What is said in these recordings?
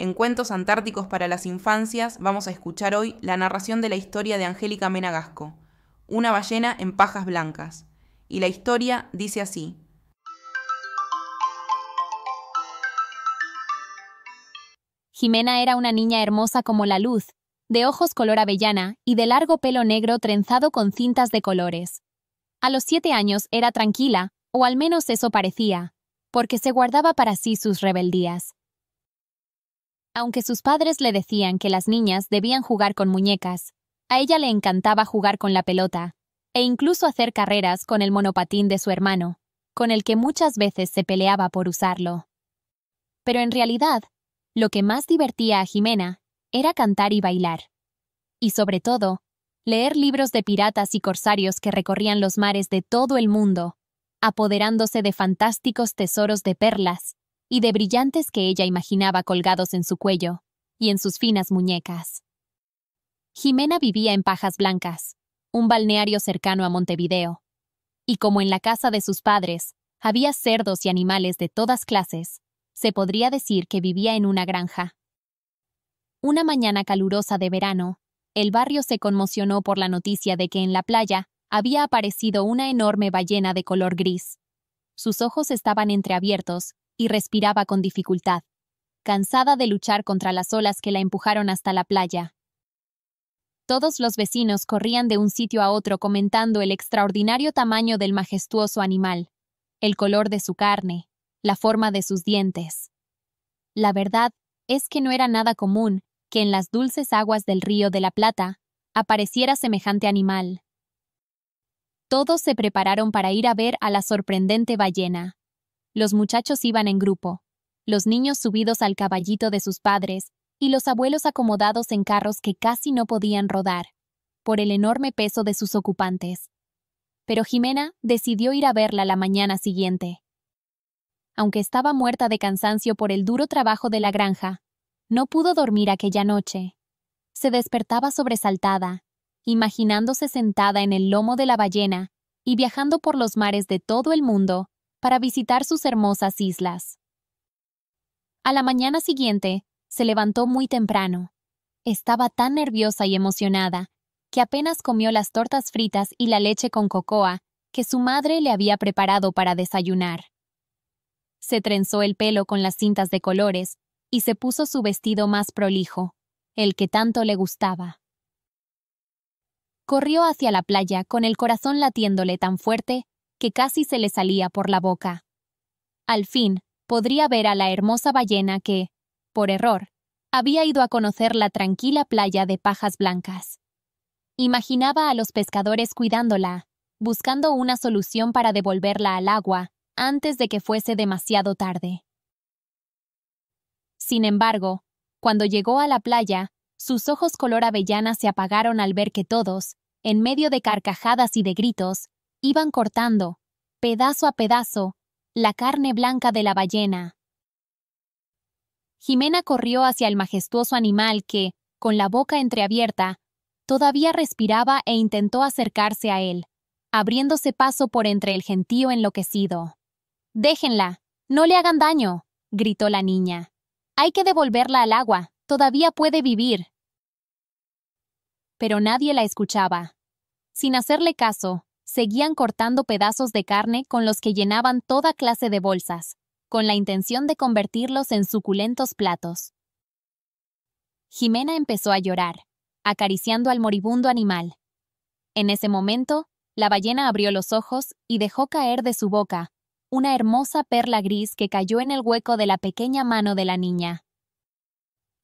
En Cuentos Antárticos para las Infancias vamos a escuchar hoy la narración de la historia de Angélica Menagasco, Una ballena en pajas blancas. Y la historia dice así. Jimena era una niña hermosa como la luz, de ojos color avellana y de largo pelo negro trenzado con cintas de colores. A los siete años era tranquila, o al menos eso parecía, porque se guardaba para sí sus rebeldías. Aunque sus padres le decían que las niñas debían jugar con muñecas, a ella le encantaba jugar con la pelota, e incluso hacer carreras con el monopatín de su hermano, con el que muchas veces se peleaba por usarlo. Pero en realidad, lo que más divertía a Jimena era cantar y bailar. Y sobre todo, leer libros de piratas y corsarios que recorrían los mares de todo el mundo, apoderándose de fantásticos tesoros de perlas, y de brillantes que ella imaginaba colgados en su cuello y en sus finas muñecas. Jimena vivía en Pajas Blancas, un balneario cercano a Montevideo, y como en la casa de sus padres había cerdos y animales de todas clases, se podría decir que vivía en una granja. Una mañana calurosa de verano, el barrio se conmocionó por la noticia de que en la playa había aparecido una enorme ballena de color gris. Sus ojos estaban entreabiertos y respiraba con dificultad, cansada de luchar contra las olas que la empujaron hasta la playa. Todos los vecinos corrían de un sitio a otro comentando el extraordinario tamaño del majestuoso animal, el color de su carne, la forma de sus dientes. La verdad es que no era nada común que en las dulces aguas del río de la Plata apareciera semejante animal. Todos se prepararon para ir a ver a la sorprendente ballena, los muchachos iban en grupo, los niños subidos al caballito de sus padres y los abuelos acomodados en carros que casi no podían rodar, por el enorme peso de sus ocupantes. Pero Jimena decidió ir a verla la mañana siguiente. Aunque estaba muerta de cansancio por el duro trabajo de la granja, no pudo dormir aquella noche. Se despertaba sobresaltada, imaginándose sentada en el lomo de la ballena y viajando por los mares de todo el mundo para visitar sus hermosas islas. A la mañana siguiente, se levantó muy temprano. Estaba tan nerviosa y emocionada que apenas comió las tortas fritas y la leche con cocoa que su madre le había preparado para desayunar. Se trenzó el pelo con las cintas de colores y se puso su vestido más prolijo, el que tanto le gustaba. Corrió hacia la playa con el corazón latiéndole tan fuerte que casi se le salía por la boca. Al fin, podría ver a la hermosa ballena que, por error, había ido a conocer la tranquila playa de pajas blancas. Imaginaba a los pescadores cuidándola, buscando una solución para devolverla al agua antes de que fuese demasiado tarde. Sin embargo, cuando llegó a la playa, sus ojos color avellana se apagaron al ver que todos, en medio de carcajadas y de gritos, Iban cortando, pedazo a pedazo, la carne blanca de la ballena. Jimena corrió hacia el majestuoso animal que, con la boca entreabierta, todavía respiraba e intentó acercarse a él, abriéndose paso por entre el gentío enloquecido. Déjenla, no le hagan daño, gritó la niña. Hay que devolverla al agua, todavía puede vivir. Pero nadie la escuchaba. Sin hacerle caso, seguían cortando pedazos de carne con los que llenaban toda clase de bolsas, con la intención de convertirlos en suculentos platos. Jimena empezó a llorar, acariciando al moribundo animal. En ese momento, la ballena abrió los ojos y dejó caer de su boca una hermosa perla gris que cayó en el hueco de la pequeña mano de la niña.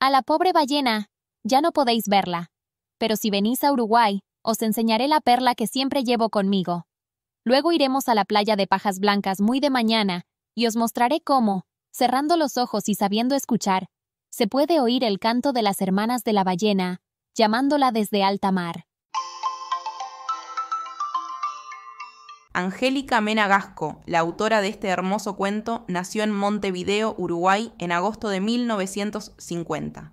A la pobre ballena, ya no podéis verla, pero si venís a Uruguay, os enseñaré la perla que siempre llevo conmigo. Luego iremos a la playa de pajas blancas muy de mañana, y os mostraré cómo, cerrando los ojos y sabiendo escuchar, se puede oír el canto de las hermanas de la ballena, llamándola desde alta mar. Angélica Mena Gasco, la autora de este hermoso cuento, nació en Montevideo, Uruguay, en agosto de 1950.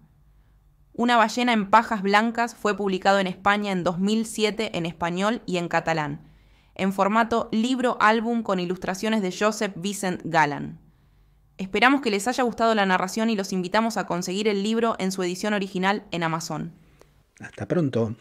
Una ballena en pajas blancas fue publicado en España en 2007 en español y en catalán, en formato libro-álbum con ilustraciones de Joseph Vicent Galán. Esperamos que les haya gustado la narración y los invitamos a conseguir el libro en su edición original en Amazon. Hasta pronto.